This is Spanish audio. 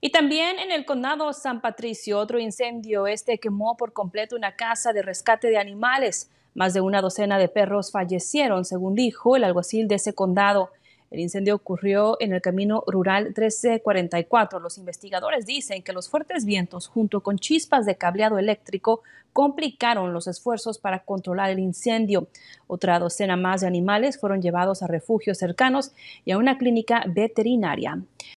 Y también en el condado San Patricio, otro incendio. Este quemó por completo una casa de rescate de animales. Más de una docena de perros fallecieron, según dijo el alguacil de ese condado. El incendio ocurrió en el camino rural 1344. Los investigadores dicen que los fuertes vientos, junto con chispas de cableado eléctrico, complicaron los esfuerzos para controlar el incendio. Otra docena más de animales fueron llevados a refugios cercanos y a una clínica veterinaria.